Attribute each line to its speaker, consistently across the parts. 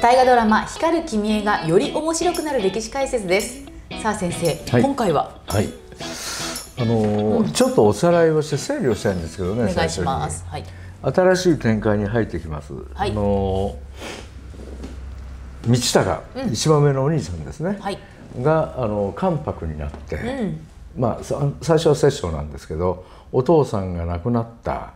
Speaker 1: 大河ドラマ「光る君へ」がより面白くなる歴史解説ですさあ先生、
Speaker 2: はい、今回ははいあのーうん、ちょっとおさらいをして整理をしたいんですけどねお願いします、はい、新しい展開に入ってきます、はい、あのー、道隆、うん、一番上のお兄さんですね、はい、があの関白になって、うん、まあ、最初は摂政なんですけどお父さんが亡くなった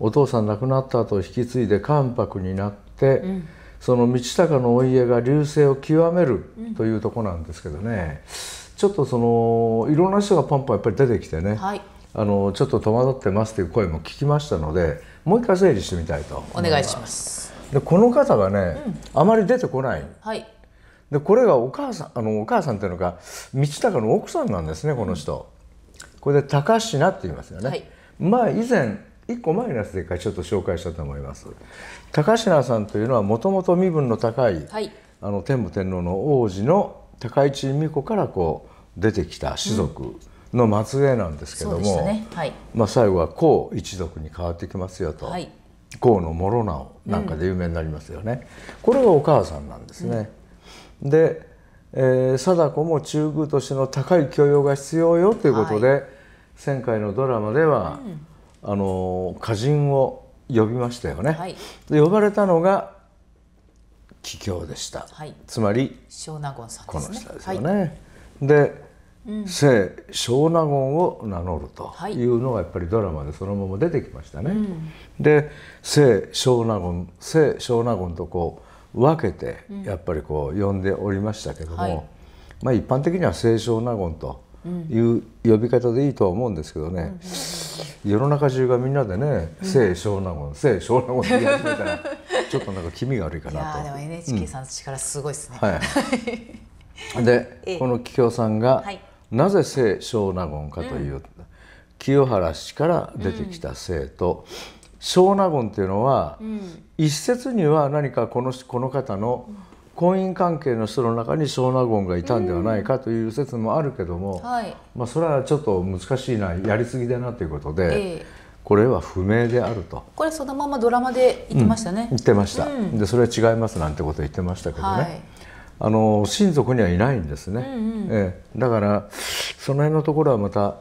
Speaker 2: お父さん亡くなった後引き継いで関白になって、うんその道隆のお家が流星を極めるというとこなんですけどね、うん、ちょっとそのいろんな人がパンパンやっぱり出てきてね、はい、あのちょっと戸惑ってますという声も聞きましたのでもう一回整理してみたいとお願いします。でこの方がね、うん、あまり出てこない、はい、でこれがお母さんあのお母さんというのが道隆の奥さんなんですねこの人、うん、これで高階って言いますよね、はい、まあ以前一個前のやつで一回ちょっと紹介したと思います高階さんというのはもともと身分の高い、はい、あの天武天皇の王子の高市美子からこう出てきた士族の末裔なんですけども、うねはい、まあ、最後は皇一族に変わってきますよと、はい、孔の諸直なんかで有名になりますよね、うん、これがお母さんなんですね。うん、で、えー、貞子も中宮としての高い教養が必要よということで、前回のドラマでは、あの歌人を呼びましたよね、はい、で呼ばれたのが桔梗でした、はい、つまり
Speaker 1: 小納言さん、ね、この人ですよね、
Speaker 2: はい、で聖小納言を名乗るというのがやっぱりドラマでそのまま出てきましたね。うん、で聖小納言聖小納言とこう分けてやっぱりこう呼んでおりましたけども、うんはい、まあ、一般的には聖小納言という呼び方でいいとは思うんですけどね、世の中中がみんなでね「聖少納言聖少納音」って言い始めたら ちょっとなんか気味が悪いかなと。いやでも
Speaker 1: NHK さんの力すごいですね、は
Speaker 2: い、でこの桔梗さんが、なぜ聖少納言かという、清原氏から出てきた聖と、少納言っていうのは、一説には何かこのこの方の、うん婚姻関係の人の中に小納言がいたんではないかという説もあるけども、はい、まあ、それはちょっと難しいなやりすぎだなということで、えー、これは不明であると
Speaker 1: これそのままドラマで言ってましたね、うん、言ってました、うん、
Speaker 2: でそれは違いますなんてこと言ってましたけどね、はい、あの親族にはいないんですね、うんうん、えー、だからその辺のところはまた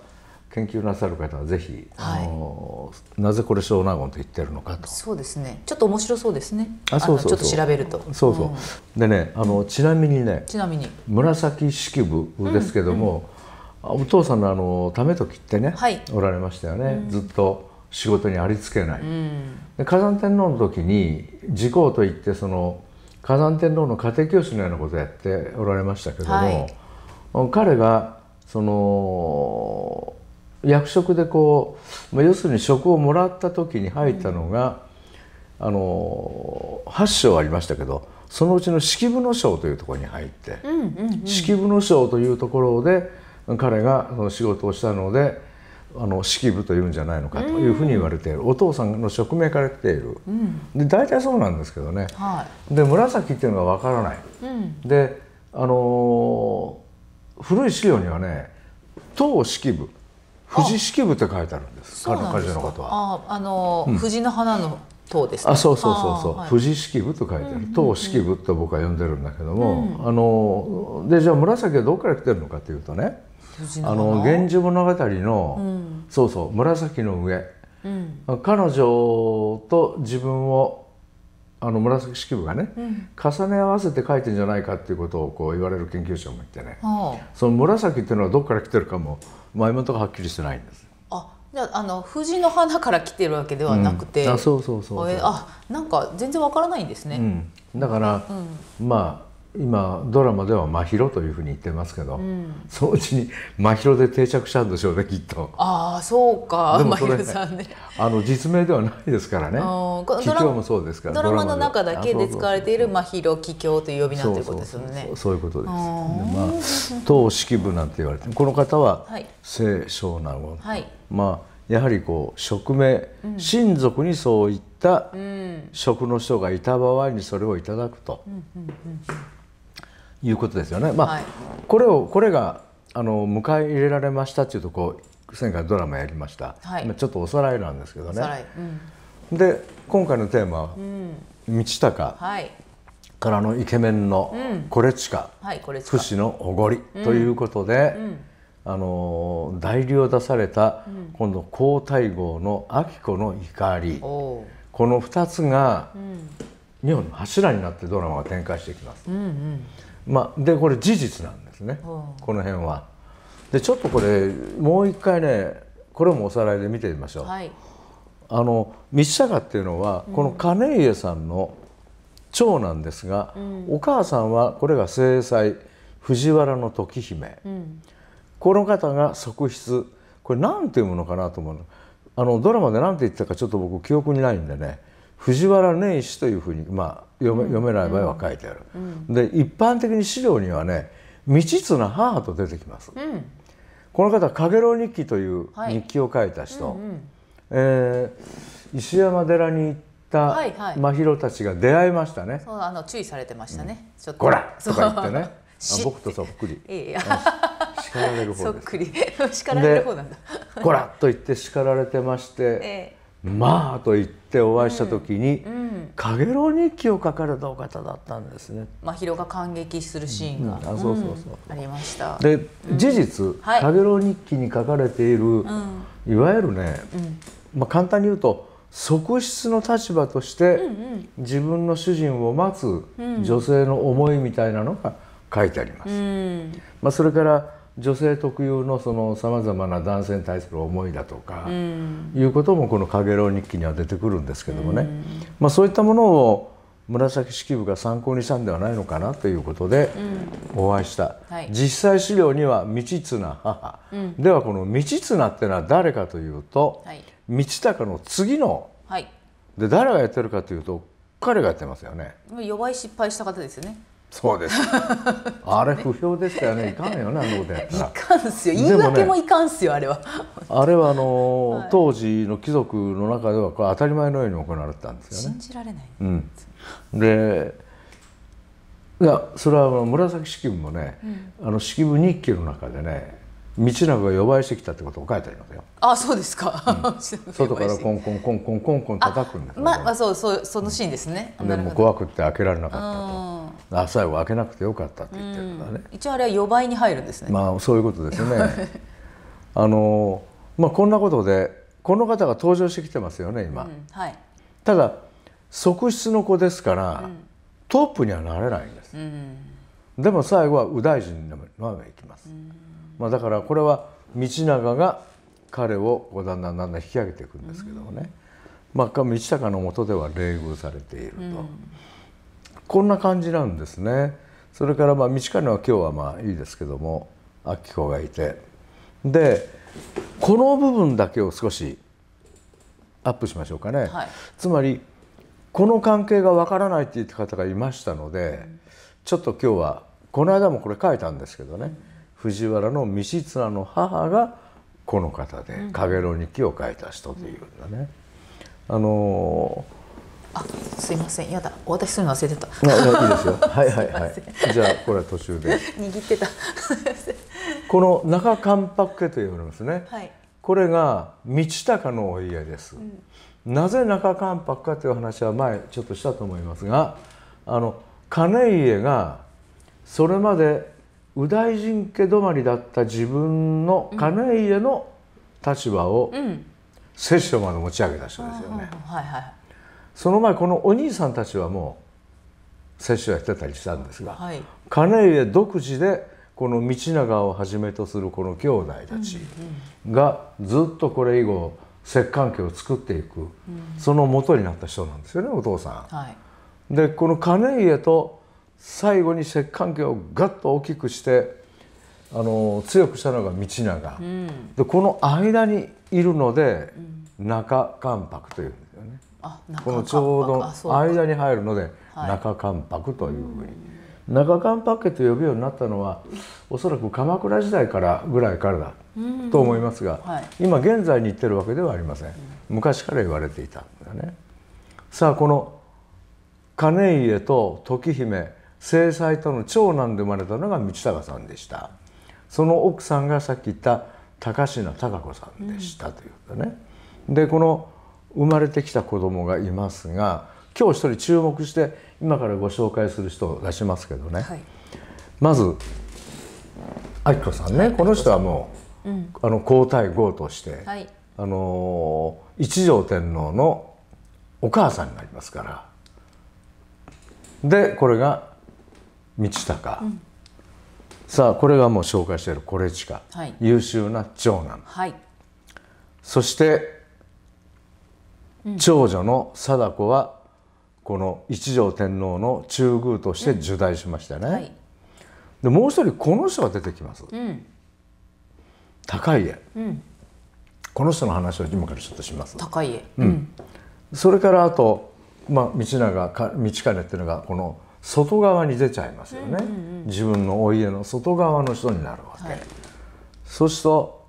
Speaker 2: 研究なさる方はぜひ、はい、あのなぜこれ小納言と言ってるのかと
Speaker 1: そうですねちょっと面白そうですねあそうそうちょっと調べるとそうそ
Speaker 2: う、でねあのちなみにねちなみに紫式部ですけども、お父さんのあのときってね、おられましたよね、ずっと仕事にありつけない、で火山天皇の時に時効といってその火山天皇の家庭教師のようなことをやっておられましたけども、彼がその役職でこう、まあ、要するに職をもらった時に入ったのが、うん、あの8章ありましたけどそのうちの式部の章というところに入って、式部の章というところで彼がその仕事をしたのであの式部というんじゃないのかというふうに言われている、うん、お父さんの職名から来ている、うん、で大体そうなんですけどね、はい、で紫っていうのは分からない、うん、であのー、古い資料にはね「当式部」富士式部って書いてあるんです。彼女のこと
Speaker 1: は。あ、あの、うん、藤の花の塔です、ね、あ、そうそうそうそう。はい、藤
Speaker 2: 式部と書いてある。塔式部と僕は呼んでるんだけども、うん、あのでじゃあ紫はどこから来てるのかというとね、あの源氏物語の、うん、そうそう紫の上、彼女と自分をあの紫式部がね、うん、重ね合わせて書いてんじゃないかっていうことをこう言われる研究者もいてね、その紫っていうのはどこから来てるかも前もとがはっきりしてないんです。
Speaker 1: あじゃあの藤の花から来てるわけではなくて、うん、あそうそうそうあなんか全然わからないんですね、
Speaker 2: うん、だから、うん、まあ今ドラマでは「真宙」というふうに言ってますけど、うん、そのうちに「真宙」で定着したんでしょうねきっと
Speaker 1: ああそうか真宙さんね
Speaker 2: あの実名ではないですからね桔梗もそうですからドラマの中だけで使わ
Speaker 1: れている「真宙桔梗」という呼び名ということですよねそういうことですまあ当
Speaker 2: 式部なんて言われてこの方は清少納言、はい、まあやはりこう職名、親族にそういった職の人がいた場合にそれをいただくと、う
Speaker 1: んうんうんうん
Speaker 2: いうことですよね。まあ、はい、これをこれがあの迎え入れられましたっていうとこ前回ドラマやりました、はい、ちょっとおさらいなんですけどね。うん、で今回のテーマは、うん、道高、からのイケメンのコレチカ、うんはい、不死のおごり、ということで、あの代理を出された、今度皇太后の明子の怒りこの2つが、日本の柱になってドラマが展開していきます。うんうんまあ、でこれ事実なんですね、この辺は。でちょっとこれもう一回ねこれもおさらいで見てみましょう。はい、あの密坂っていうのはこの金家さんの長男ですが、うん、お母さんはこれが正妻藤原の時姫、うん、この方が側室これ何ていうものかなと思うあのドラマで何て言ったかちょっと僕記憶にないんでね藤原念石というふうにまあ読め読めない場合は書いてある、で一般的に資料にはね「未知道な母」と出てきます、この方「かげろう日記」という日記を書いた人、はえ石山寺に行った真宙たちが出会いましたね、
Speaker 1: はいはい、あの注意されてましたね、うん、ちょっとこらとか言ってねあ僕とそっくり。いや
Speaker 2: 叱られる方です。そっくり。叱られる方なんだ。こらと言って叱られてまして、えまあと言ってお会いした時に、うん、かげろう日記を書かれたお方だったんですね。
Speaker 1: まあ、広が感激するシーンが、うん、あそうそうそう、うん、ありました。で、事実、
Speaker 2: はい、かげ日記に書かれている、いわゆるね、まあ、簡単に言うと側室の立場として、自分の主人を待つ女性の思いみたいなのが書いてあります。まあ、それから女性特有のそのさまざまな男性に対する思いだとか、いうこともこの「かげろう日記」には出てくるんですけどもね、まあ、そういったものを紫式部が参考にしたんではないのかなということでお会いした、うんはい、実際資料には「道綱母」うん、ではこの「道綱」っていうのは誰かというと、はい、道隆の次の、はい、で誰がやってるかというと彼がやってますよね
Speaker 1: 弱い失敗した方ですよね
Speaker 2: そうです あれ不評でしたよねいかんよねあのでいか
Speaker 1: んすよ言い訳もいかんすよ、ね、あれは
Speaker 2: あれはあの、はい、当時の貴族の中ではこれ当たり前のように行われたんですよね信じられない、うん、でいやそれは紫式部もね、うん、あの式部日記の中でね道長が呼ばれしてきたってことも書いてありますよ。
Speaker 1: あ、そうですか。うん、外から
Speaker 2: コンコンコンコンコンコン叩くんです
Speaker 1: まあ、そう、そう、そのシーンですね。
Speaker 2: でも怖くて開けられなかっ
Speaker 1: た
Speaker 2: と。あ、最後開けなくてよかったって言ってるからね。
Speaker 1: 一応あれは予倍に入るんですね。
Speaker 2: まあ、そういうことですね。あの、まあ、こんなことで、この方が登場してきてますよね、今。うん、はい。ただ、側室の子ですから、うん、トップにはなれないんです。うん、でも、最後は右大臣のまままあ、だからこれは道長が彼をこうだんだんだんだん引き上げていくんですけどもね、うん、まあ、道隆のもとでは冷遇されていると、うん、こんな感じなんですね。それからまあ道金は今日はまあいいですけども明子がいてでこの部分だけを少しアップしましょうかね、はい、つまりこの関係がわからないって言った方がいましたので、うん、ちょっと今日はこの間もこれ書いたんですけどね、藤原の道綱の母がこの方で「かげろう日記」を書いた人というんだね。あの
Speaker 1: ー、あすいませんやだ私そういうの忘れてた。いいですよ
Speaker 2: はいはいはい。じゃあこれは途中で。握ってた。この中関白家と呼ばれますね。はい。これが道高のお家です。
Speaker 1: う
Speaker 2: ん、なぜ中関白かという話は前ちょっとしたと思いますが、あの金家がそれまで右大臣家止まりだった自分の金家の立場を摂政まで持ち上げた人ですよね。その前このお兄さんたちはもう摂政やってたりしたんですが、はい、金家独自でこの道長をはじめとするこの兄弟たちがずっとこれ以後摂関家を作っていく、その元になった人なんですよねお父さん。はい、でこの金家と最後に摂関家をガッと大きくしてあの強くしたのが道長、うん、でこの間にいるので、うん、中関白というんですよねこのちょうど間に入るので中関白というふうに、はい、中関白家と呼ぶようになったのはおそらく鎌倉時代からぐらいからだと思いますが、はい、今現在に言ってるわけではありません、ん、昔から言われていたんだね。さあこの金家と時姫正妻との長男で生まれたのが道隆さんでしたその奥さんがさっき言った高階貴子さんでしたということね、でこの生まれてきた子供がいますが今日一人注目して今からご紹介する人を出しますけどね、はい、まず明子さんね、この人はもう、うん、あの皇太后として、はい、あの一条天皇のお母さんになりますからでこれが道隆、うん、さあこれがもう紹介している是レはい、優秀な長男、はい、そして、うん、長女の貞子はこの一条天皇の中宮として受代しましたね、うんはい、でもう一人この人が出てきます、高家、この人の話を今からちょっとします高家、うんそれからあと、まあ、道長道兼っていうのがこの外側に出ちゃいますよね、うんうんうん、自分のお家の外側の人になるわけ、はい、そうすると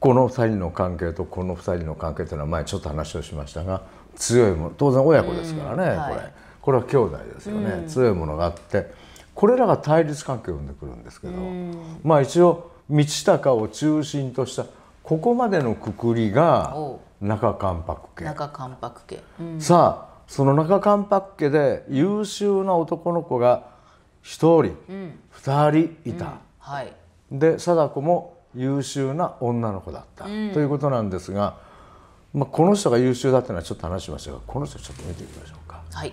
Speaker 2: この2人の関係とこの2人の関係というのは前ちょっと話をしましたが強いもの当然親子ですからね、うんはい、これこれは兄弟ですよね、うん、強いものがあってこれらが対立関係を生んでくるんですけど、うん、まあ一応道隆を中心としたここまでのくくりが中関白
Speaker 1: 系中関白系、
Speaker 2: さあその中関白家で優秀な男の子が1人、うん、2人いた、うん、はい、で貞子も優秀な女の子だった、うん、ということなんですが、まあ、この人が優秀だっていうのはちょっと話しましたがこの人ちょっと見てみましょうか。はい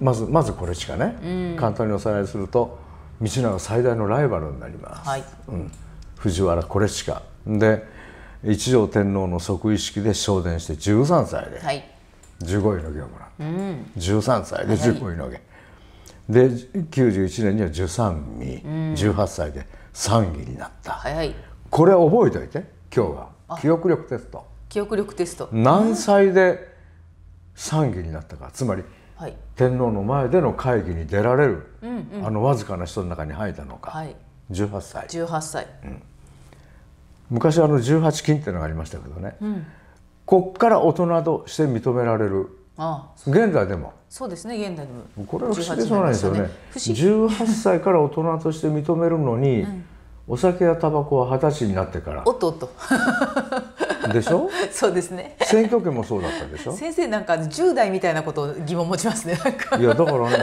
Speaker 2: まずまずこれしかね、うん、簡単におさらいすると道長最大のライバルになります、はい、うん、藤原これしかで一条天皇の即位式で昇殿して13歳で、はい、15位の芸をもらうん、13歳で15位の芸、で91年には13位、うん、18歳で3位になった、い、これ覚えておいて今日は記憶力テスト
Speaker 1: 記憶力テスト
Speaker 2: 何歳で3位になったかつまり、はい、天皇の前での会議に出られる、うんうん、あのわずかな人の中に入ったのか、はい、18歳18歳、うん、昔あの18金っていうのがありましたけどね、うんこっから大人として認められるああ現在でも
Speaker 1: そうですね現代で
Speaker 2: もこれは不思議そうなんですよね18歳から大人として認めるのに、うん、お酒やタバコは二十歳になってからおっとおっとでしょ
Speaker 1: そうですね
Speaker 2: 選挙権もそうだったでしょ先
Speaker 1: 生なんか10代みたいなこと疑問持ちますね
Speaker 2: いやだからね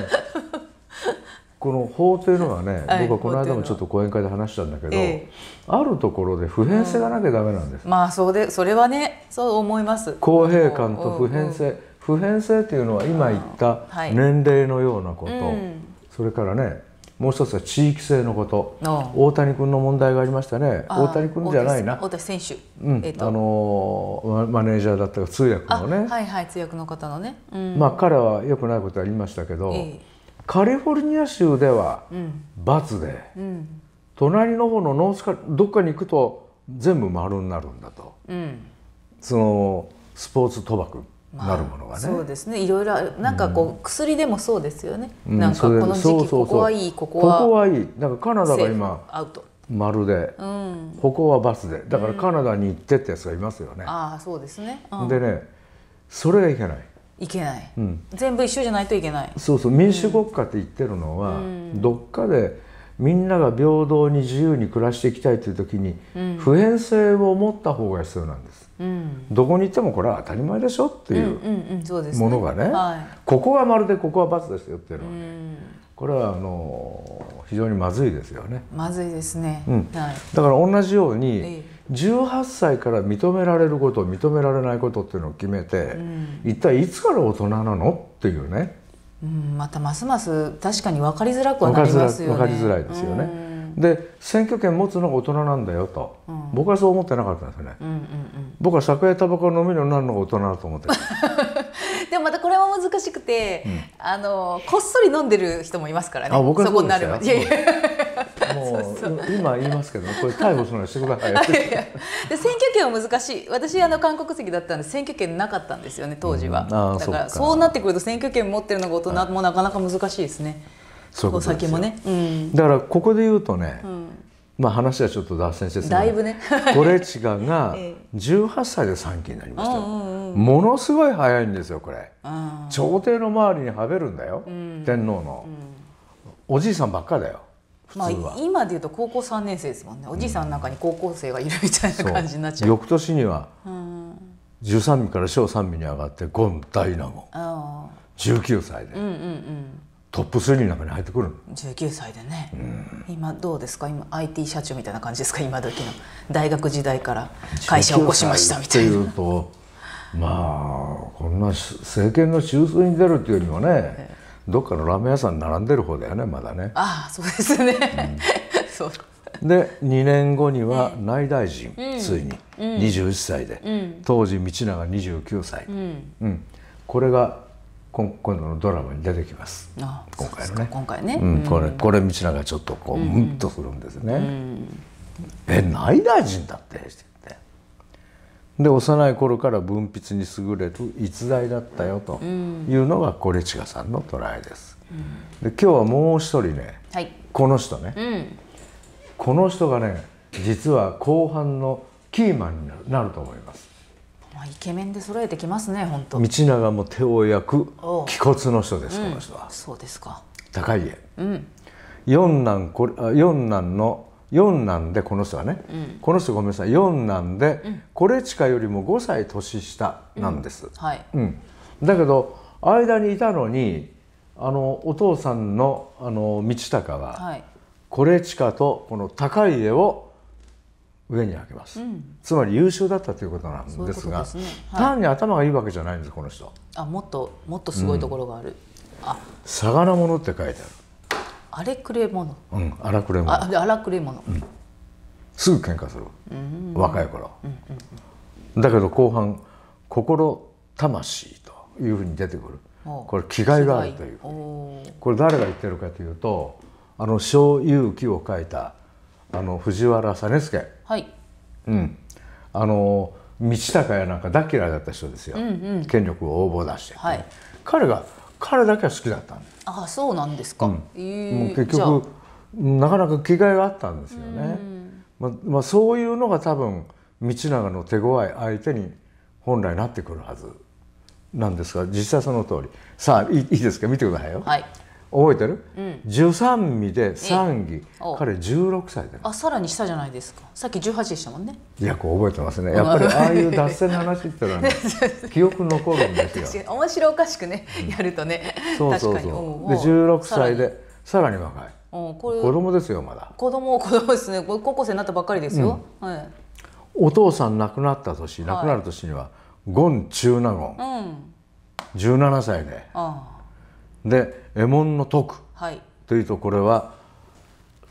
Speaker 2: この法というのはね、はい、僕はこの間もちょっと講演会で話したんだけど、ええ、あるところで普遍性がなきゃダメなんです、
Speaker 1: うん、まあそうでそれはねそう思います
Speaker 2: 公平感と普遍性、普遍性というのは今言った年齢のようなこと、はいそれからねもう一つは地域性のこと、大谷君の問題がありましたね大谷君じゃないな大
Speaker 1: 谷選手、うんえあ
Speaker 2: のマネージャーだった通訳のねは
Speaker 1: いはい通訳の方のね、うん、まあ
Speaker 2: 彼はよくないことは言ましたけど、えカリフォルニア州では×で、うん、隣の方のノースカどっかに行くと全部丸になるんだと、うん、そのスポーツ賭博なるものがね、まあ、そう
Speaker 1: ですねいろいろなんかこう、うん、薬でもそうですよね、
Speaker 2: うん、なんかこの時期ここはいいここはここはいいだからカナダが今アウトまるで、うん、ここは×でだからカナダに行ってってやつがいますよね、
Speaker 1: ああそうですね、で
Speaker 2: ねそれがいけないいけない、うん、
Speaker 1: 全部一緒じゃないといけない
Speaker 2: そうそう民主国家って言ってるのは、うん、どっかでみんなが平等に自由に暮らしていきたいという時に、普遍性を持った方が必要なんです、どこに行ってもこれは当たり前でしょっていうものがね,、ここはまるでここは罰ですよっていうのはね、これはあの非常にまずいですよね
Speaker 1: まずいですね、は
Speaker 2: い、だから同じように、ええ18歳から認められること認められないことっていうのを決めて、うん、一体いつから大人なのっていうね、
Speaker 1: うん、またますます確かに分かりづらくはなりますよね分かりづらいで
Speaker 2: すよね、うん、で選挙権持つのが大人なんだよと、うん、僕はそう思ってなかったんですよね、うんうんうん、僕は酒やタバコを飲みのになるのが大人だと思って
Speaker 1: でもまたこれは難しくて、うん、あのこっそり飲んでる人もいますからね。あ僕はそこになるまで。
Speaker 2: もう 今言いますけど、これ逮捕するのしてください。で
Speaker 1: 選挙権は難しい。私あの韓国籍だったんで選挙権なかったんですよね当時は。う
Speaker 2: ん、だからそ
Speaker 1: うなってくると選挙権持ってるのが大人もなかなか難しいですね。
Speaker 2: そういうこ先もね、うん、だからここで言うとね、うん、まあ、話はちょっと脱線してだいぶ
Speaker 1: ねゴレ
Speaker 2: チガが18 歳で3期になりました
Speaker 1: よ、うんうん、も
Speaker 2: のすごい早いんですよこれ朝廷の周りにはべるんだよ、うん、天皇の、うん、おじいさんばっかだよまあ、
Speaker 1: 今でいうと高校3年生ですもんねおじいさんの中に高校生がいるみたいな感じになっちゃう,、翌
Speaker 2: 年には13位から小3位に上がって権大
Speaker 1: 納
Speaker 2: 言19歳で、
Speaker 1: うんうんうん
Speaker 2: トップ3の中に入ってくる
Speaker 1: 19歳でね、うん、今どうですか今 IT 社長みたいな感じですか今時の大学時代から会社を起こしましたみたいな。いう
Speaker 2: とまあこんな政権の中枢に出るっていうよりもね、えどっかのラーメン屋さんに並んでる方だよねまだね。
Speaker 1: ああそうですね、うん、そう
Speaker 2: で2年後には内大臣、えついに、うん、21歳で、うん、当時道長29歳、うんこれが今今度のドラマに出てきます今回のね今回ね、うん、これこれ道長ちょっとこうムンとするんですね、うんえ内大臣だってってってで幼い頃から文筆に優れる逸材だったよというのがこれちがさんの捉えです、で今日はもう一人ね、はい、この人ね、この人がね実は後半のキーマンになると思います
Speaker 1: まあ、イケメンで揃えてきますね本
Speaker 2: 当道長も手を焼く気骨の人です、この
Speaker 1: 人は、そうですか
Speaker 2: 高家、うん、四男これ四男の四男でこの人はね、うん、この人ごめんなさい四男で、うん、これ近よりも5歳年下なんです、うん、はいうん、だけど間にいたのにあのお父さんのあの道隆は、はい、これ近とこの高家を上に上げます、うん、つまり優秀だったということなんですが、ねはい、単に頭がいいわけじゃないんですこの人
Speaker 1: あもっともっとすごいところがある、
Speaker 2: うん、あ魚物って書いてある
Speaker 1: 荒れくれ者
Speaker 2: うん荒くれ者
Speaker 1: 荒くれ者、うん、
Speaker 2: すぐ喧嘩する、うんうん、若い頃、うんうん、だけど後半心魂というふうに出てくるこれ気概があるというこれ誰が言ってるかというとあの「小遊記」を書いたあの藤原実助はい、うん、あの道高やなんか大嫌いだった人ですよ、うんうん、権力を横暴出して、はい、彼が彼だけは好きだったんですあそうなんですか、うん、もう結局なかなか気概があったんですよね、ままあ、そういうのが多分道長の手強い相手に本来なってくるはずなんですが実際その通りさあいいですか見てくださいよ。はい覚えてる、うん、13味で3期彼16歳だ
Speaker 1: あさらに下じゃないですかさっき18でしたもんね
Speaker 2: いやこう覚えてますねやっぱりああいう脱線の話ってのは、ね、記憶残るんです
Speaker 1: よ面白おかしくねやるとね、うん、そうそうそうで16歳で
Speaker 2: さらに若い、
Speaker 1: これ子
Speaker 2: 供ですよまだ
Speaker 1: 子供子供ですね高校生になったばっかりですよ、うん、はい、
Speaker 2: お父さん亡くなった年亡くなる年には、はい、ゴン中納言、うん、17歳で、ああで「右衛門の徳」というとこれは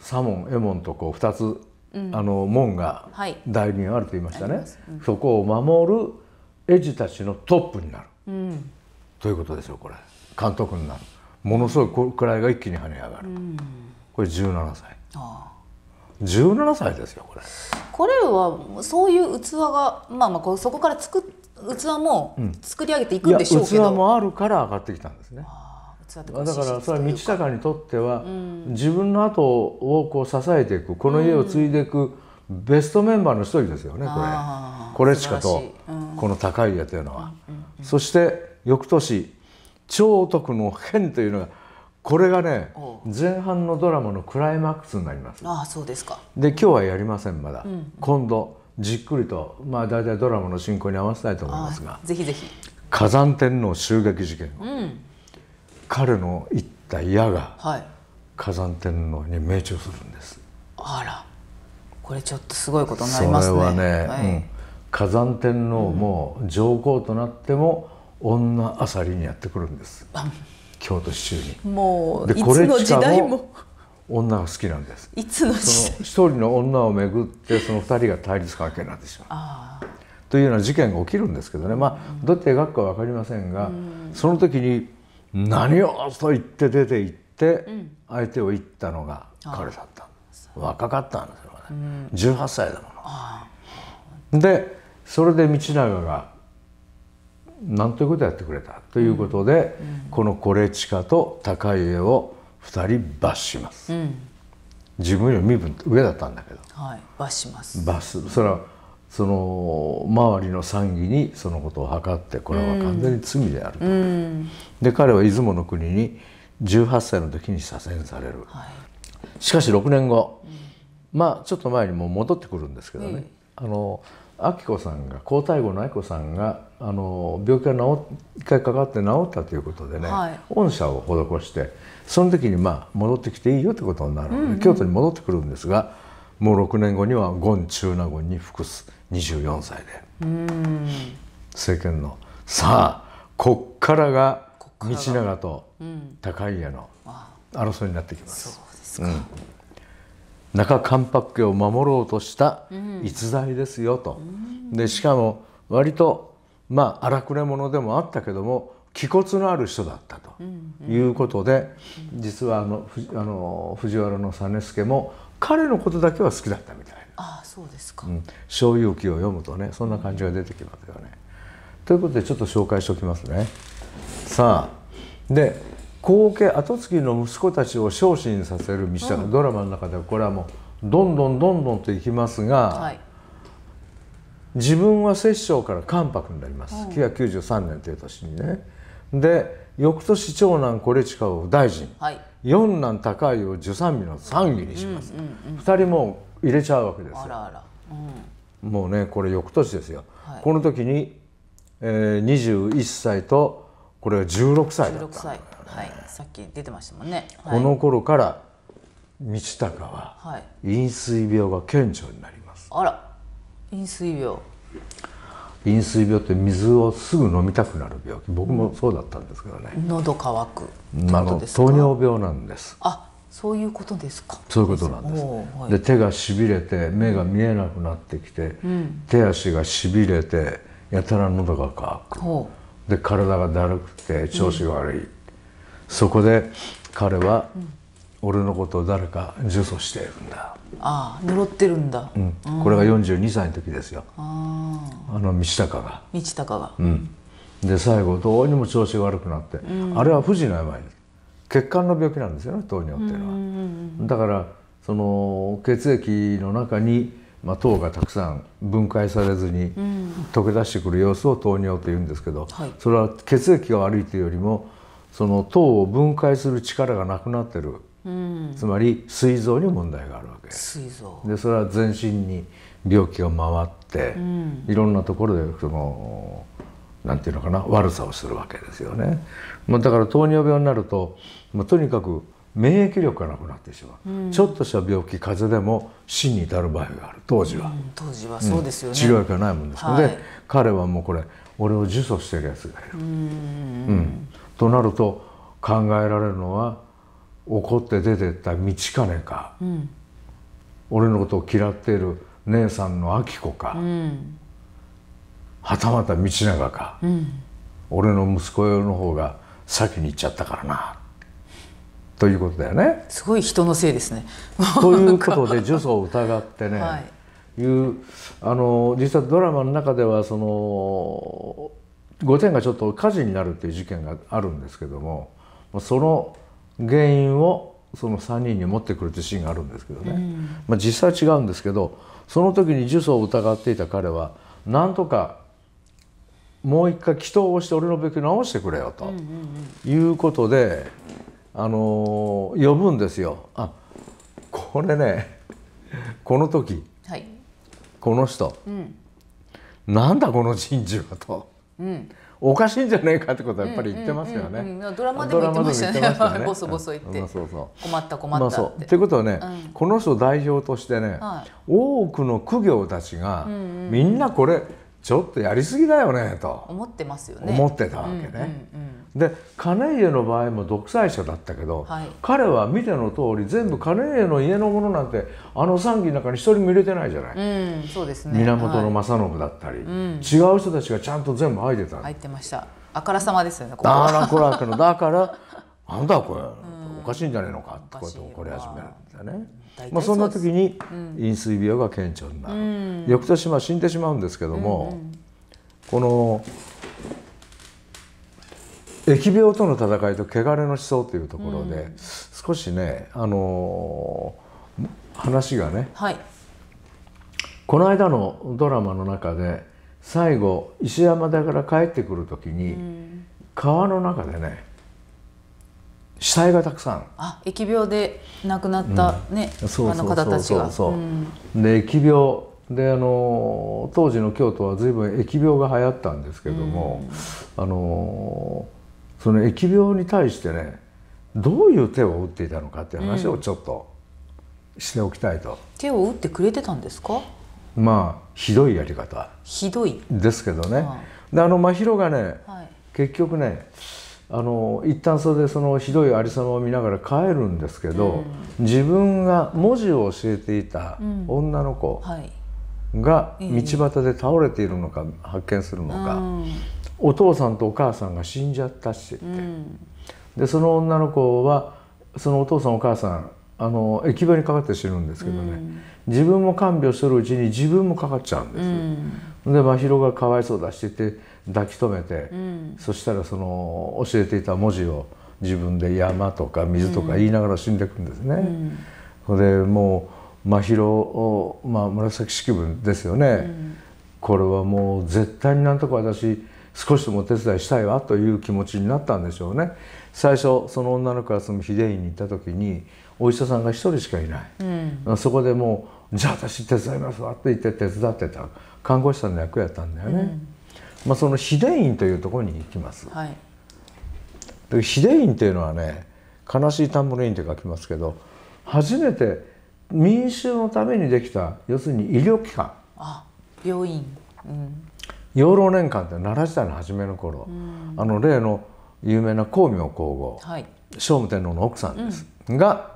Speaker 2: 左門右衛門とこう2つ、うん、あの門が代理にあると言いましたね、はいうん、そこを守る絵師たちのトップになる、うん、ということですよこれ監督になるものすごい位が一気に跳ね上がる、これ17歳あ17歳ですよこれ
Speaker 1: これはそういう器がまあまあそこから作器も作り上げていくんでしょうけど、器
Speaker 2: もあるから上がってきたんですね。ツアーとかだからそれは道隆にとっては、うん、自分の後をこう支えていくこの家を継いでいく、ベストメンバーの一人ですよねこれ
Speaker 1: これしかと、
Speaker 2: この高い家というのは、そして翌年超徳の変というのがこれがね前半のドラマのクライマックスになりま
Speaker 1: すあそうですか
Speaker 2: で今日はやりませんまだ、うん、今度じっくりとまあ大体ドラマの進行に合わせたいと思いますがぜひぜひ火山天皇襲撃事件、うん、彼の言った矢が、はい、火山天皇に命中するんです。あら
Speaker 1: これちょっとすごいことになりますね。それはね、はいうん、
Speaker 2: 火山天皇も上皇となっても、女あさりにやってくるんです。京都市中に。
Speaker 1: もういつの時代も。
Speaker 2: 女が好きなんです。
Speaker 1: いつの時代。
Speaker 2: 一人の女をめぐってその二人が対立関係になってしまう。というような事件が起きるんですけどね、まあ、どうやって描くか分かりませんが、うん、その時に何をと言って出て行って相手を言ったのが彼だった、うん、若かったんですよね、うん、18歳だもの。でそれで道長が何ということやってくれたということで、うん、このコチカと高家を2人罰します、自分より身分上だったんだけど、
Speaker 1: はい、罰します罰
Speaker 2: すそれはその周りの参議にそのことを図ってこれは完全に罪であると、うん、で彼は出雲の国に18歳の時に左遷される、はい、しかし6年後、うん、まあちょっと前にも戻ってくるんですけどね、うん、あの明子さんが皇太后の愛子さんがあの病気が治一回かかって治ったということでね、はい、恩赦を施してその時にまあ戻ってきていいよってことになるので、うんうん、京都に戻ってくるんですがもう6年後には権中納言に服す。24歳で政権のさあこっからが道長と高家の争いになってきます。中関白家を守ろうとした逸材ですよと、でしかも割とまあ荒くれ者でもあったけども気骨のある人だったということで、実はあのあの藤原実助も彼のことだけは好きだったみた
Speaker 1: いそうです
Speaker 2: か、うん、小遊記を読むとねそんな感じが出てきますよね。ということでちょっと紹介しておきますね。さあで後継跡継ぎの息子たちを昇進させる道のドラマの中ではこれはもうどんどんどんどんといきますが、はい、自分は摂政から関白になります、うん、993年という年にね。で翌年長男コレチカを大臣、はい、四男高井を十三位の三位にし
Speaker 1: ます、二、う
Speaker 2: んうん、人も入れちゃうわけですよ。あらあらうん、もうねこれ翌年ですよ。はい、この時に、えー、21歳とこれは16歳だ
Speaker 1: った、ね、はい、さっき出てましたもんね。はい、この
Speaker 2: 頃から道隆は飲水病が顕著になり
Speaker 1: ます。あら飲水病
Speaker 2: 飲水病って水をすぐ飲みたくなる病気僕もそうだったんですけどね、喉乾く、ま糖尿病なんですあ
Speaker 1: そういうことですかそういうことなんです、はい、で手
Speaker 2: がしびれて目が見えなくなってきて、うん、手足がしびれてやたら喉が渇くで体がだるくて調子が悪い、うん、そこで彼は、俺のことを誰か呪詛しているんだ
Speaker 1: ああ呪ってるんだ、
Speaker 2: うん、これが42歳の時ですよ
Speaker 1: あ
Speaker 2: あの道隆が
Speaker 1: 道隆が、
Speaker 2: うん、で最後どうにも調子が悪くなって、あれは富士の病です血管の病気なんですよね糖尿っていうのは。だからその血液の中に、まあ、糖がたくさん分解されずに溶け出してくる様子を糖尿というんですけど、はい、それは血液が悪いというよりもその糖を分解する力がなくなってる、うん、つまり膵臓に問題があるわけ膵臓でそれは全身に病気が回って、うん、いろんなところでそのなんていうのかな悪さをするわけですよね。もうだから糖尿病になるともうとにかく免疫力がなくなってしまう、うん、ちょっとした病気風邪でも死に至る場合がある当時は、うん、
Speaker 1: 当時はそうですよね、治療薬
Speaker 2: がないもんですので、はい、彼はもうこれ俺を呪詛してるやつがい
Speaker 1: る。うん、
Speaker 2: となると考えられるのは怒って出てった道金か、俺のことを嫌っている姉さんの明子か、はたまた道長か、うん、俺の息子の方が先に行っちゃったからなということだよね。すごい人のせいですね ということで呪詛を疑ってね、はい、いうあの実はドラマの中ではその御殿がちょっと火事になるっていう事件があるんですけどもその原因をその3人に持ってくるってシーンがあるんですけどね、うん、まあ、実際は違うんですけどその時に呪詛を疑っていた彼はなんとかもう一回祈祷をして俺の病気を治してくれよということで、あのー、呼ぶんですよ。あこれねこの時、はい、この人、うん、なんだこの人事はと。うんおかしいんじゃないかってことはやっぱり言ってますよね。
Speaker 1: ドラマでも言ってましたね。ねボソボソ言っ
Speaker 2: て、そうそう困
Speaker 1: った困ったって。と、
Speaker 2: まあ、いうことはね、うん、この人代表としてね、はい、多くの苦行たちが、みんなこれちょっとやりすぎだよねと
Speaker 1: 思ってますよね思ってたわけね。
Speaker 2: で金家の場合も独裁者だったけど、はい、彼は見ての通り全部金家の家のものなんてあの賛議の中に一人も入れてないじゃない、
Speaker 1: うん、そうですね、源正信
Speaker 2: だったり、はい違う人たちがちゃんと全部入ってた入って
Speaker 1: ましたあからさまですよねここだ
Speaker 2: からだからあんたはこれ、うん、おかしいんじゃねえのかってことを怒り始めるんだね。まあ、そんな時に飲水病が顕著になる、うん、翌年は死んでしまうんですけども、うんうん、この疫病との戦いと汚れの思想というところで、うん、少しね、あのー、話がね、はい、この間のドラマの中で最後石山田から帰ってくる時に、うん、川の中でね死体がたくさん
Speaker 1: あ疫病で亡くなったね、うん、そうそうそうそう
Speaker 2: で疫病であの当時の京都は随分疫病が流行ったんですけども、うん、あのその疫病に対してねどういう手を打っていたのかっていう話をちょっとしておきたいと、うん、
Speaker 1: 手を打ってくれてたんですか
Speaker 2: まあひどいやり方ひどいですけどね、であの真宙がね、はい、結局ねあの一旦それでそのひどいありさまを見ながら帰るんですけど、うん、自分が文字を教えていた女の子が道端で倒れているのか発見するのか、うん、お父さんとお母さんが死んじゃったってって、うん、でその女の子はそのお父さんお母さんあの駅病にかかって死ぬんですけどね、自分も看病してるうちに自分もかかっちゃうんです。で真宙がかわいそうだしてて抱き留めて、うん、そしたらその教えていた文字を自分で山とか水とか言いながら死んでいくんですね。うん、これもう真宙を、まあ、紫式部ですよね、うん、これはもう絶対になんとか私少しでもお手伝いしたいわという気持ちになったんでしょうね最初その女の子がその秀院に行った時にお医者さんが一人しかいない、うん、そこでもう「じゃあ私手伝いますわ」って言って手伝ってた看護師さんの役やったんだよね。まあ、その四殿院というところに行きます。はい、で四殿院というのはね「悲しい田んぼの院」って書きますけど初めて民衆のためにできた要するに医療機関あ
Speaker 1: 病院、うん、
Speaker 2: 養老年間って奈良時代の初めの頃、うん、あの例の有名な光明皇后、はい、聖武天皇の奥さんです、うん、が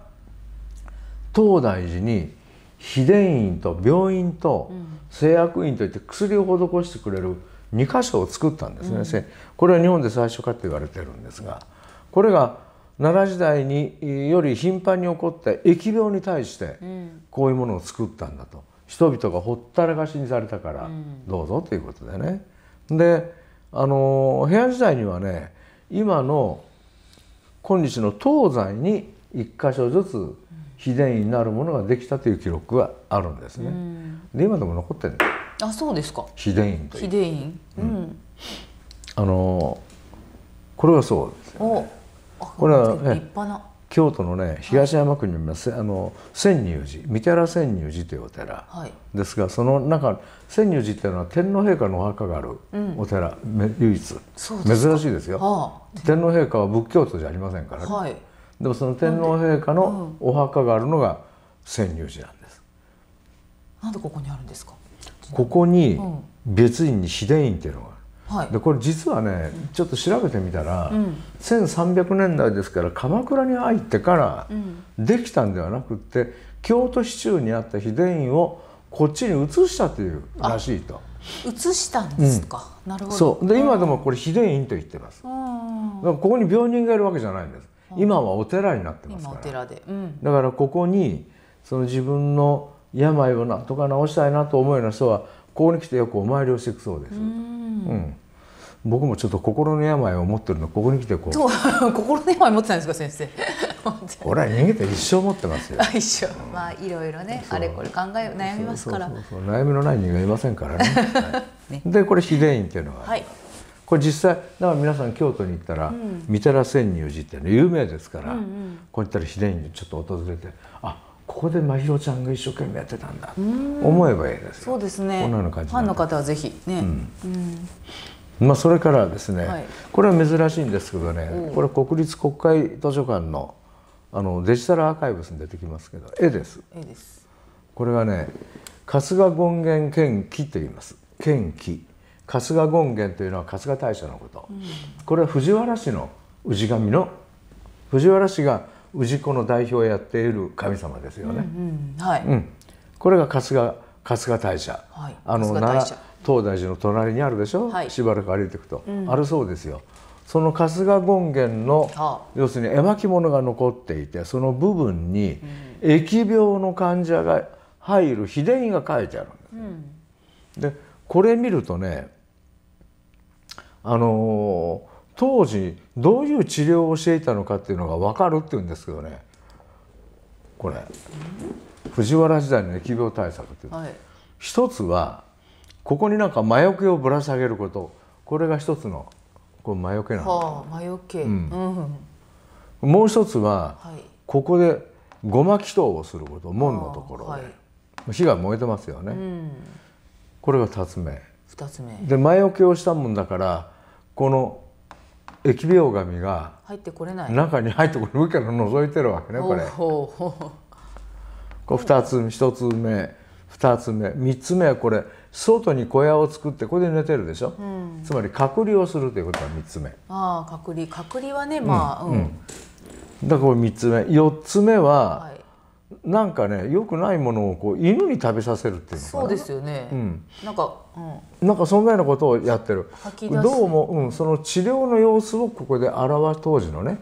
Speaker 2: 東大寺に秘伝院と病院と製薬院といって薬を施してくれる2箇所を作ったんですね、うん、これは日本で最初かって言われてるんですがこれが奈良時代により頻繁に起こった疫病に対してこういうものを作ったんだと、うん、人々がほったらかしにされたからどうぞということでね。であの平安時代にはね今の今日の東西に1箇所ずつ秘伝になるものができたという記録があるんですね。で今でも残ってるんです
Speaker 1: あそうですか
Speaker 2: 秀院とい
Speaker 1: う院、うん、うん、
Speaker 2: あのこれはそうですよ、ね、これは、ね、立派な京都のね東山区にあます、あの千入寺三寺千入寺というお寺、はい、ですがその中千入寺っていうのは天皇陛下のお墓があるお寺、うん、唯一珍しいですよ、はあ、天皇陛下は仏教徒じゃありませんから、ねはい、でもその天皇陛下のお墓があるのが千入寺なんですなんでここにあるんですかここに別院に秀院っていうのがある、はい、でこれ実はねちょっと調べてみたら、うん、1300年代ですから鎌倉に入ってからできたんではなくって京都市中にあった秀院をこっちに移したというらしいと。
Speaker 1: 移したんですか、うん、なるほど
Speaker 2: で今でもこれ秀院と言ってます、
Speaker 1: だか
Speaker 2: ここに病人がいるわけじゃないんです今はお寺になって
Speaker 1: ますから、うん、
Speaker 2: だからここにその自分の病をなんとか治したいなと思うような人はここに来てよくお参りをしていくそうです。うんうん僕もちょっと心の病を持ってるのここに来てこ
Speaker 1: うう 心の病持ってたんですか先生 俺は
Speaker 2: 逃げて一生持ってますよ
Speaker 1: 一生、まあいろいろねあれこれ考え悩みますから
Speaker 2: 悩みのない人間いませんからねはい、ねでこれ秘伝院っていうのは、はい、これ実際だから皆さん京都に行ったら、うん、三寺泉入寺っていうの有名ですから、うんうん、こういったら秘伝院にちょっと訪れてあここで真宙ちゃんが一生懸命やってたんだ思えばいいですそ
Speaker 1: うですねファンの方はぜひね、
Speaker 2: まあ、それからですね、はい、これは珍しいんですけどね、これ国立国会図書館のあのデジタルアーカイブスに出てきますけど絵です絵ですこれはね春日権現剣気と言います剣気春日権現というのは春日大社のこと、うん、これは藤原氏の氏神の藤原氏が氏子の代表をやっている神様ですよね。う
Speaker 1: んうん、はい、うん、
Speaker 2: これが春日春日大社、
Speaker 1: はい、あの東
Speaker 2: 大寺の隣にあるでしょ、はい、しばらく歩いていくと、うん、あるそうですよ。その春日権現の、はあ、要するに絵巻物が残っていてその部分に疫病の患者が入る秘伝が書いてあるんです、
Speaker 1: う
Speaker 2: ん、でこれ見るとねあのー当時どういう治療をしていたのかっていうのが分かるっていうんですけどねこれ藤原時代の疫病対策っていう、はい、一つはここになんか魔除けをぶら下げることこれが一つのこれ魔除けなんだ、
Speaker 1: はあ、魔除け、うん、
Speaker 2: うん、もう一つは、はい、ここでごま祈祷をすること門のところで、はい、火が燃えてますよね、うん、これが二つ目
Speaker 1: 二つ目で
Speaker 2: 魔除けをしたもんだからこの疫病神が
Speaker 1: 入ってこれない
Speaker 2: 中に入ってこれ上から覗いてるわけねこれ。これ2つ1つ目二つ目三つ目はこれ外に小屋を作ってこれで寝てるでしょ、うん、つまり隔離をするということが三つ目。
Speaker 1: ああ隔離隔離はねまあ、うん、う
Speaker 2: ん、だからこれ3つ目四つ目は、はいなんかねよくないものをこう犬に食べさせるっていうのか
Speaker 1: そうですよね、うん、なんか、
Speaker 2: うん、なんかそんなようなことをやってるどうも、うん、その治療の様子をここで表す当時のね、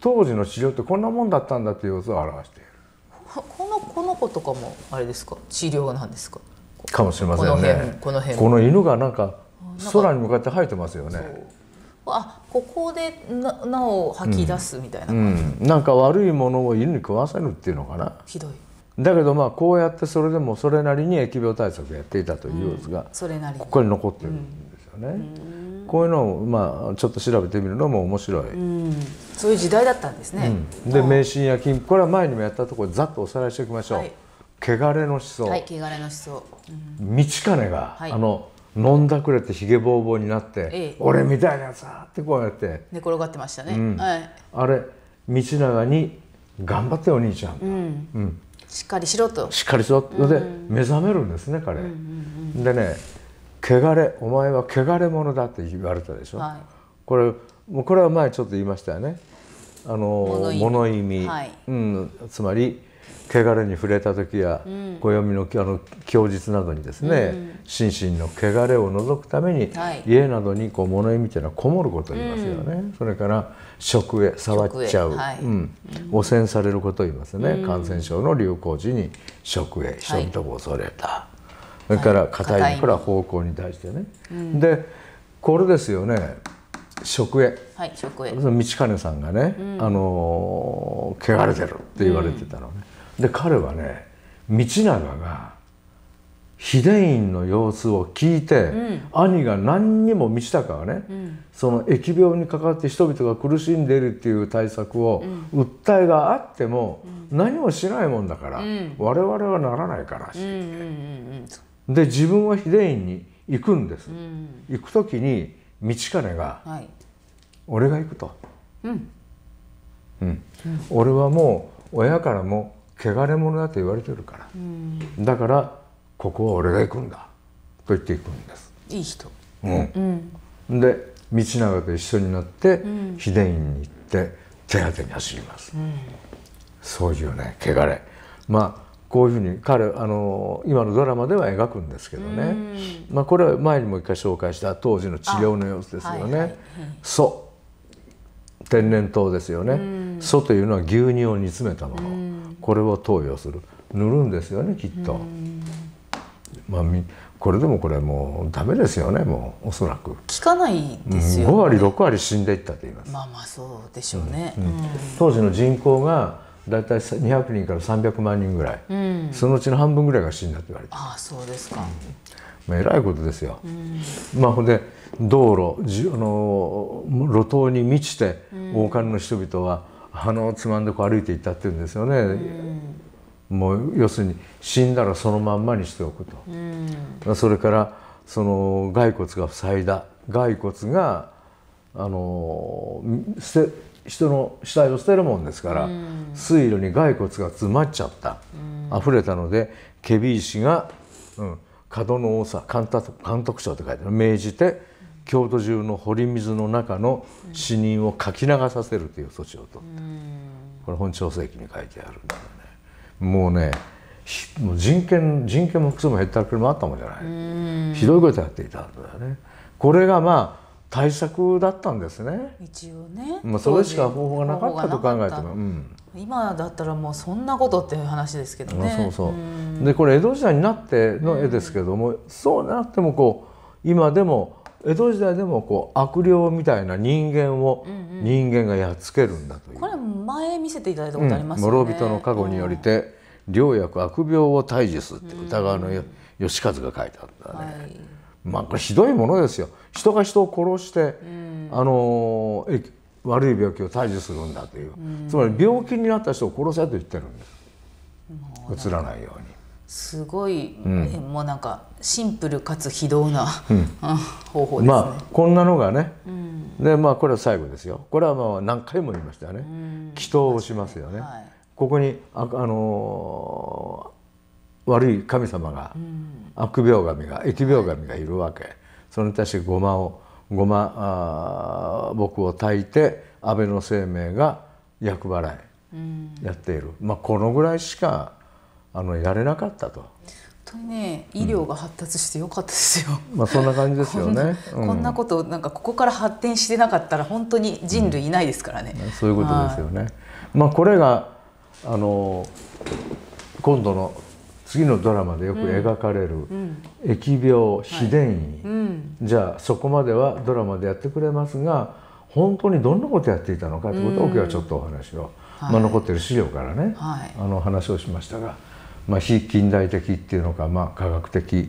Speaker 2: 当時の治療ってこんなもんだったんだっていう様子を表している
Speaker 1: このこの子とかもあれですか治療なんですか
Speaker 2: かもしれませんねこの辺この犬がなんか空に向かって生えてますよね
Speaker 1: あここでななお吐き出すみたいな
Speaker 2: 感じ、うんうん、なんか悪いものを犬に食わせるっていうのかなひどいだけどまあこうやってそれでもそれなりに疫病対策やっていたという様子が、ここに残ってるんですよね、うん、こういうのをまあちょっと調べてみるのも面白い、
Speaker 1: そういう時代だったんですね、
Speaker 2: で迷信や金これは前にもやったところざっとおさらいしておきましょう、はい、汚れの思想、はい、
Speaker 1: 汚れの思想、
Speaker 2: 道金が、はい、あの飲んだくれてひげぼうぼうになって、俺みたいなやつだってこうやって
Speaker 1: 寝転がってましたね、うんはい、
Speaker 2: あれ道長に「頑張ってお兄ちゃん」うんうん、
Speaker 1: しっかりしろとしっかり
Speaker 2: しろってで目覚めるんですね彼、うんうんうん、でね「汚れお前は汚れ者だ」って言われたでしょ、はい、これもうこれは前ちょっと言いましたよねあの物意味、はい、うん、つまり「汚れに触れた時や、うん、暦のあの供述などにですね、うん、心身の汚れを除くために、はい、家などにこう物みというのはこもることを言いますよね、うん、それから食へ触っちゃう、はい、うん、汚染されることを言いますね、感染症の流行時に食へ人々も恐れた、はい、それから硬いこれは方向に対してね、でこれですよね食へ、
Speaker 1: はい、食へ道
Speaker 2: 金さんがね、あの汚れてるって言われてたのね、で彼はね道長が秀院の様子を聞いて、うん、兄が何にも道高はね、うん、その疫病にかかって人々が苦しんでいるっていう対策を訴えがあっても、何もしないもんだから、うん、我々はならないからし、で自分は秀院に行くんです、行く時に道金が、はい「俺が行くと」うん俺はもう親からも汚れ者だと言われてるから、うん、だからここは俺が行くんだと言っていくんですいい人、
Speaker 1: うん、
Speaker 2: うん、で道長と一緒になって、うん、秀院に行って手当てに走ります、そういうね汚れまあこういうふうに彼あの今のドラマでは描くんですけどね、まあ、これは前にも一回紹介した当時の治療の様子ですよね。はいはい、そう天然痘ですよね、うん、というのは牛乳を煮詰めたもの、これを投与する塗るんですよねきっと。まあ、これでもこれもうダメですよねもうおそらく効
Speaker 1: かないですよ、ね、5割
Speaker 2: 6割死んでいったと言います
Speaker 1: まあまあそ
Speaker 2: うでしょうね、うんうん、当時の人口が大体200人から300万人ぐらい、うん、そのうちの半分ぐらいが死んだと言われてああそうですか、まあ、えらいことですよ、まあほんで道路じあの路頭に満ちて、大金の人々は鼻をつまんでこう歩いていったっていうんですよね、うん、もう要するに死んだらそのまんまにしておくと、うん、それからその骸骨が塞いだ骸骨があの捨て人の死体を捨てるもんですから、うん、水路に骸骨が詰まっちゃった、うん、溢れたのでケビー氏が、うん、角の多さ監督監督賞て書いてある命じて京都中の堀水の中の死人を書き流させるという措置を取った、これ本朝整記に書いてあるんだよねもうねもう人権人権も複数も減ったくれもあったもんじゃ
Speaker 1: な
Speaker 2: いひどいことやっていたんだよねこれがまあ対策だったんですね一応ね、まあ、それしか方法がなかったと考えても、うん、
Speaker 1: 今だったらもうそんなことっていう話ですけどね、そうそ
Speaker 2: うでこれ江戸時代になっての絵ですけども、そうなってもこう今でも江戸時代でもこう悪霊みたいな人間を人間がやっつけるんだ
Speaker 1: という、うんうん、これ前見せていただいたことありますね、うん、諸人の加
Speaker 2: 護によりて良薬悪病を退治すって歌川の義和が書いてあったね、はい、まあこれひどいものですよ人が人を殺して、あの悪い病気を退治するんだという、つまり病気になった人を殺せと言ってるんですうつらないように。
Speaker 1: すごい、うん、もうなんかシンプルかつ非道な、うん、方法ですね。まあ
Speaker 2: こんなのがね、うん、でまあこれは最後ですよこれはまあ何回も言いましたよね、祈祷をしますよね。ここにあ、あのー、悪い神様が、悪病神が疫病神がいるわけ、それに対してごまをごまあ僕を炊いて安倍の生命が厄払いやっている、まあこのぐらいしかあのやれなかったと。本
Speaker 1: 当にね医療が発達してよかったですよ、うん、
Speaker 2: まあそんな感じですよねこんな
Speaker 1: ことなんかここから発展してなかったら本当に人類いないですからね、うん、そういうことですよ
Speaker 2: ね、はまあこれがあの今度の次のドラマでよく描かれる、疫病秘伝医、はいうん、じゃあそこまではドラマでやってくれますが本当にどんなことやっていたのかということを今日はちょっとお話を、まあ、残ってる資料からね、はい、あの話をしましたが。まあ、非近代的っていうのか、まあ、科学的、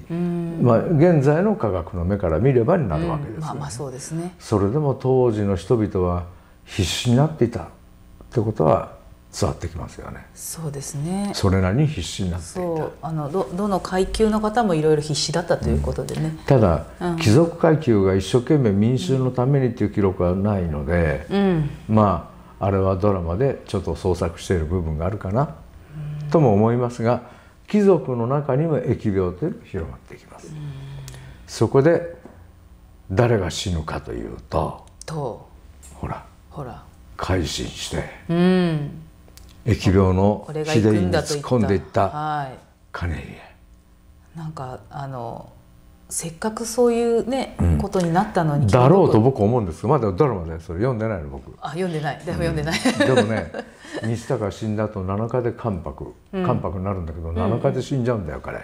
Speaker 2: まあ、現在の科学の目から見ればになるわけです、ね、まあ、まあ
Speaker 1: そうですね
Speaker 2: それでも当時の人々は必死になっていたってことは伝わってきますよね。
Speaker 1: そうですね。そ
Speaker 2: れなりに必死になって
Speaker 1: そうあのどどの階級の方もいろいろ必死だったということでね。うん、
Speaker 2: ただ、うん、貴族階級が一生懸命民衆のためにっていう記録はないので、うん、まああれはドラマでちょっと創作している部分があるかなとも思いますが貴族の中にも疫病というのが広まっていきます。そこで誰が死ぬかというと
Speaker 1: ほらほら
Speaker 2: 改心して、うん、疫病のひに突っ込んでいった金家。
Speaker 1: なんかあのせっかくそういうね、うん、ことになったのにだろうと
Speaker 2: 僕思うんですまだドラマでそれ読んでないの僕
Speaker 1: あ読んでないでも読んでない、う
Speaker 2: ん、でもね西田死んだ後7日で関白関白になるんだけど、う7日で死んじゃうんだよ彼、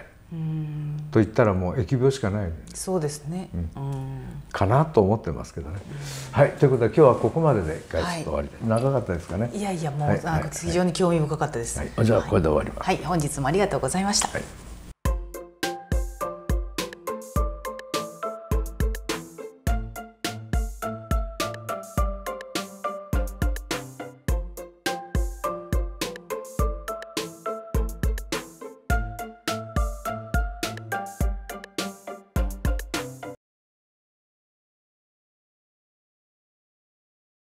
Speaker 2: と言ったらもう疫病しかない、ね、
Speaker 1: そうですね、うん、
Speaker 2: かなと思ってますけどね、はいということで今日はここまでで一回終わりで、はい、長かったですかねいやいやもう、はい、なん
Speaker 1: か非常に興味深かったです、は
Speaker 2: い、じゃあこれで終わり
Speaker 1: ます、はい、本日もありがとうございました、